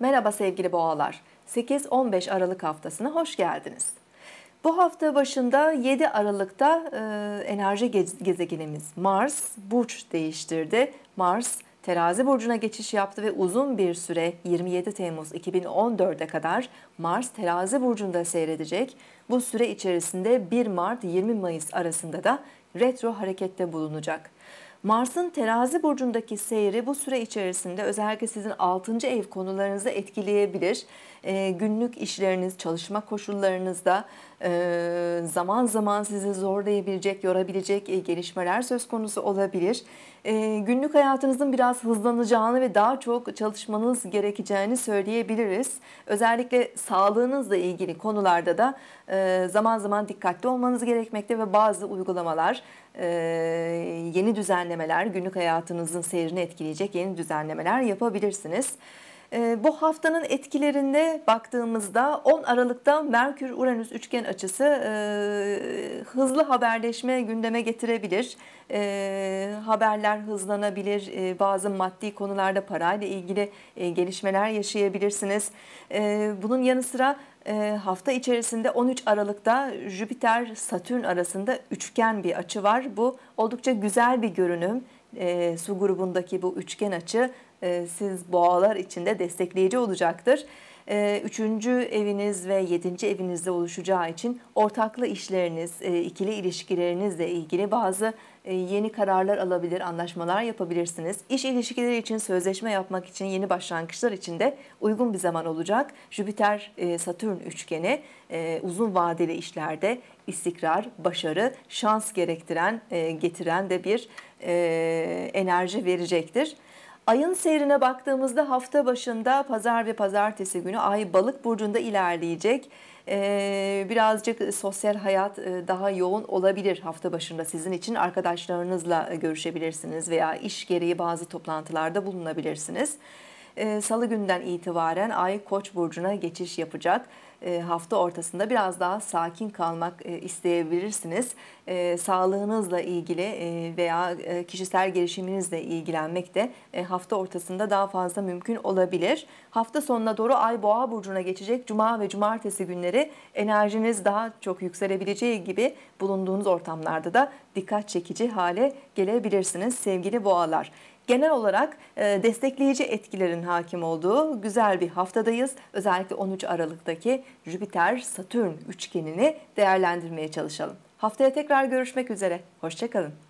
Merhaba sevgili boğalar. 8-15 Aralık haftasına hoş geldiniz. Bu hafta başında 7 Aralık'ta e, enerji gezegenimiz Mars burç değiştirdi. Mars Terazi burcuna geçiş yaptı ve uzun bir süre 27 Temmuz 2014'e kadar Mars Terazi burcunda seyredecek. Bu süre içerisinde 1 Mart 20 Mayıs arasında da retro harekette bulunacak. Mars'ın terazi burcundaki seyri bu süre içerisinde özellikle sizin 6. ev konularınızı etkileyebilir. E, günlük işleriniz, çalışma koşullarınızda e, zaman zaman sizi zorlayabilecek, yorabilecek e, gelişmeler söz konusu olabilir. E, günlük hayatınızın biraz hızlanacağını ve daha çok çalışmanız gerekeceğini söyleyebiliriz. Özellikle sağlığınızla ilgili konularda da e, zaman zaman dikkatli olmanız gerekmekte ve bazı uygulamalar e, yeni düzenlemeler, günlük hayatınızın seyrini etkileyecek yeni düzenlemeler yapabilirsiniz. Ee, bu haftanın etkilerinde baktığımızda 10 Aralık'ta Merkür-Uranüs üçgen açısı e, hızlı haberleşme gündeme getirebilir. E, haberler hızlanabilir, e, bazı maddi konularda parayla ilgili gelişmeler yaşayabilirsiniz. Bunun yanı sıra e, hafta içerisinde 13 Aralık'ta Jüpiter-Satürn arasında üçgen bir açı var. Bu oldukça güzel bir görünüm. E, su grubundaki bu üçgen açı ee, siz boğalar içinde destekleyici olacaktır. Ee, üçüncü eviniz ve yedinci evinizde oluşacağı için ortaklı işleriniz, e, ikili ilişkilerinizle ilgili bazı e, yeni kararlar alabilir, anlaşmalar yapabilirsiniz. İş ilişkileri için sözleşme yapmak için yeni başlangıçlar için de uygun bir zaman olacak. Jüpiter-Satürn e, üçgeni uzun vadeli işlerde istikrar, başarı, şans gerektiren, getiren de bir enerji verecektir. Ayın seyrine baktığımızda hafta başında pazar ve pazartesi günü ay balık burcunda ilerleyecek. Ee, birazcık sosyal hayat e, daha yoğun olabilir hafta başında sizin için. Arkadaşlarınızla e, görüşebilirsiniz veya iş gereği bazı toplantılarda bulunabilirsiniz. Ee, salı günden itibaren Ay Koç burcuna geçiş yapacak. Ee, hafta ortasında biraz daha sakin kalmak e, isteyebilirsiniz. Ee, sağlığınızla ilgili e, veya e, kişisel gelişiminizle ilgilenmek de hafta ortasında daha fazla mümkün olabilir. Hafta sonuna doğru Ay Boğa burcuna geçecek. Cuma ve cumartesi günleri enerjiniz daha çok yükselebileceği gibi bulunduğunuz ortamlarda da dikkat çekici hale gelebilirsiniz sevgili boğalar genel olarak e, destekleyici etkilerin hakim olduğu güzel bir haftadayız. Özellikle 13 Aralık'taki Jüpiter-Satürn üçgenini değerlendirmeye çalışalım. Haftaya tekrar görüşmek üzere. Hoşçakalın.